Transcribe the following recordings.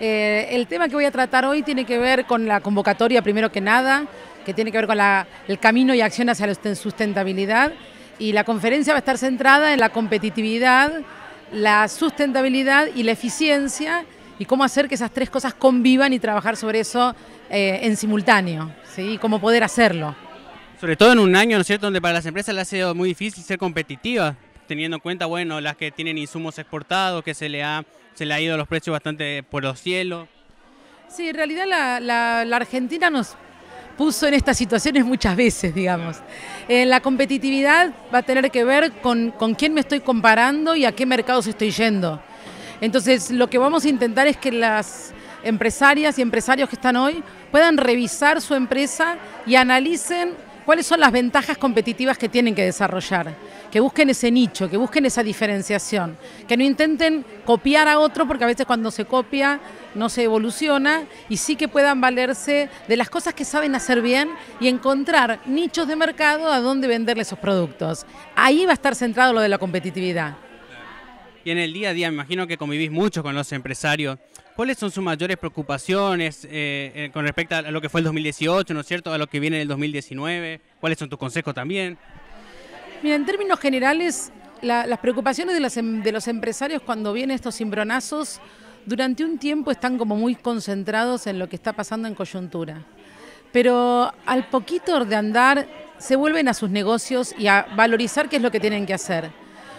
Eh, el tema que voy a tratar hoy tiene que ver con la convocatoria, primero que nada, que tiene que ver con el camino y acción hacia la sustentabilidad. Y la conferencia va a estar centrada en la competitividad, la sustentabilidad y la eficiencia y cómo hacer que esas tres cosas convivan y trabajar sobre eso eh, en simultáneo, ¿sí? cómo poder hacerlo. Sobre todo en un año, ¿no es cierto?, donde para las empresas le ha sido muy difícil ser competitivas teniendo en cuenta, bueno, las que tienen insumos exportados, que se le ha, se le ha ido los precios bastante por los cielos. Sí, en realidad la, Argentina nos puso en estas situaciones muchas veces, digamos. Eh, la competitividad va a tener que ver con, con quién me estoy comparando y a qué mercados estoy yendo. Entonces, lo que vamos a intentar es que las empresarias y empresarios que están hoy puedan revisar su empresa y analicen cuáles son las ventajas competitivas que tienen que desarrollar, que busquen ese nicho, que busquen esa diferenciación, que no intenten copiar a otro porque a veces cuando se copia no se evoluciona y sí que puedan valerse de las cosas que saben hacer bien y encontrar nichos de mercado a donde venderle esos productos. Ahí va a estar centrado lo de la competitividad y en el día a día me imagino que convivís mucho con los empresarios. ¿Cuáles son sus mayores preocupaciones eh, eh, con respecto a lo que fue el 2018, ¿no es cierto? A lo que viene en el 2019. ¿Cuáles son tus consejos también? Mira, en términos generales, las preocupaciones de, em, de los empresarios cuando vienen estos cimbronazos durante un tiempo están como muy concentrados en lo que está pasando en coyuntura. Pero al poquito de andar se vuelven a sus negocios y a valorizar qué es lo que tienen que hacer.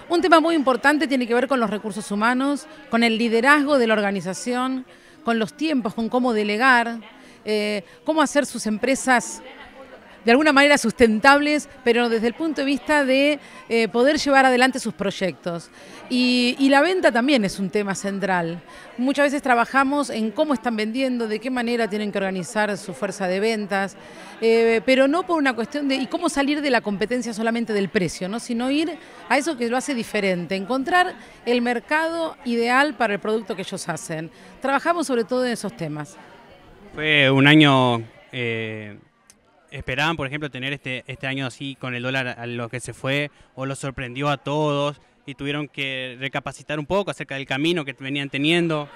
Un tema muy importante tiene que ver con los recursos humanos, con el liderazgo de la organización, con los tiempos, con cómo delegar, eh, cómo hacer sus empresas de alguna manera sustentables, pero desde el punto de vista de eh, poder llevar adelante sus proyectos. Y, la venta también es un tema central. Muchas veces trabajamos en cómo están vendiendo, de qué manera tienen que organizar su fuerza de ventas, eh, pero no por una cuestión de cómo salir de la competencia solamente del precio, ¿no? sino ir a eso que lo hace diferente, encontrar el mercado ideal para el producto que ellos hacen. Trabajamos sobre todo en esos temas. Fue un año eh, esperaban, por ejemplo, tener este, este año así con el dólar a lo que se fue o lo sorprendió a todos y tuvieron que recapacitar un poco acerca del camino que venían teniendo?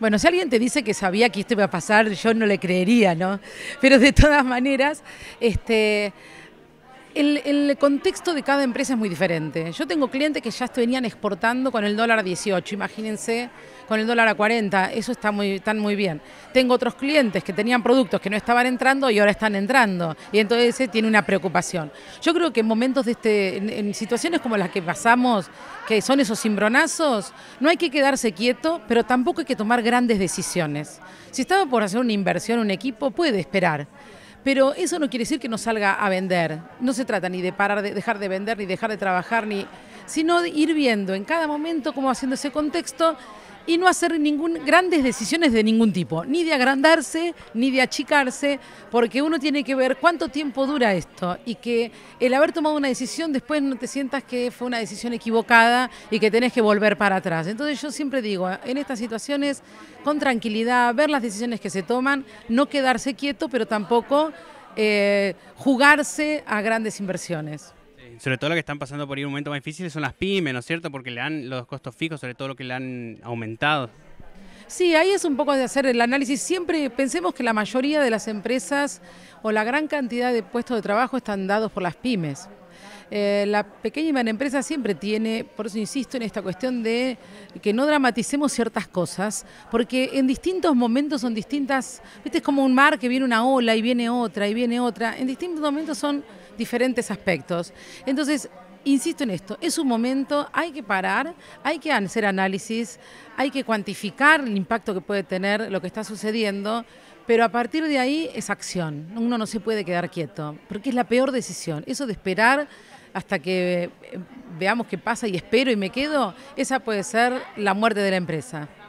Bueno, si alguien te dice que sabía que esto iba a pasar, yo no le creería, ¿no? Pero de todas maneras, este, el, contexto de cada empresa es muy diferente. Yo tengo clientes que ya venían exportando con el dólar 18, imagínense, con el dólar a 40, eso está muy, muy bien. Tengo otros clientes que tenían productos que no estaban entrando y ahora están entrando, y entonces tiene una preocupación. Yo creo que en momentos de este, situaciones como las que pasamos, que son esos cimbronazos, no hay que quedarse quieto, pero tampoco hay que tomar grandes decisiones. Si estaba por hacer una inversión, un equipo, puede esperar pero eso no quiere decir que no salga a vender. No se trata ni de parar de dejar de vender, ni dejar de trabajar, ni sino de ir viendo en cada momento, como haciendo ese contexto, y no hacer ningún, grandes decisiones de ningún tipo, ni de agrandarse, ni de achicarse, porque uno tiene que ver cuánto tiempo dura esto y que el haber tomado una decisión después no te sientas que fue una decisión equivocada y que tenés que volver para atrás. Entonces yo siempre digo, en estas situaciones, con tranquilidad, ver las decisiones que se toman, no quedarse quieto, pero tampoco eh, jugarse a grandes inversiones sobre todo lo que están pasando por ahí un momento más difícil son las pymes, ¿no es cierto? Porque le dan los costos fijos, sobre todo lo que le han aumentado. Sí, ahí es un poco de hacer el análisis. Siempre pensemos que la mayoría de las empresas o la gran cantidad de puestos de trabajo están dados por las pymes. Eh, la pequeña y mediana empresa siempre tiene, por eso insisto en esta cuestión de que no dramaticemos ciertas cosas, porque en distintos momentos son distintas, viste, es como un mar que viene una ola y viene otra y viene otra, en distintos momentos son diferentes aspectos. Entonces, insisto en esto, es un momento, hay que parar, hay que hacer análisis, hay que cuantificar el impacto que puede tener lo que está sucediendo, pero a partir de ahí es acción, uno no se puede quedar quieto, porque es la peor decisión, eso de esperar hasta que eh, veamos qué pasa y espero y me quedo, esa puede ser la muerte de la empresa.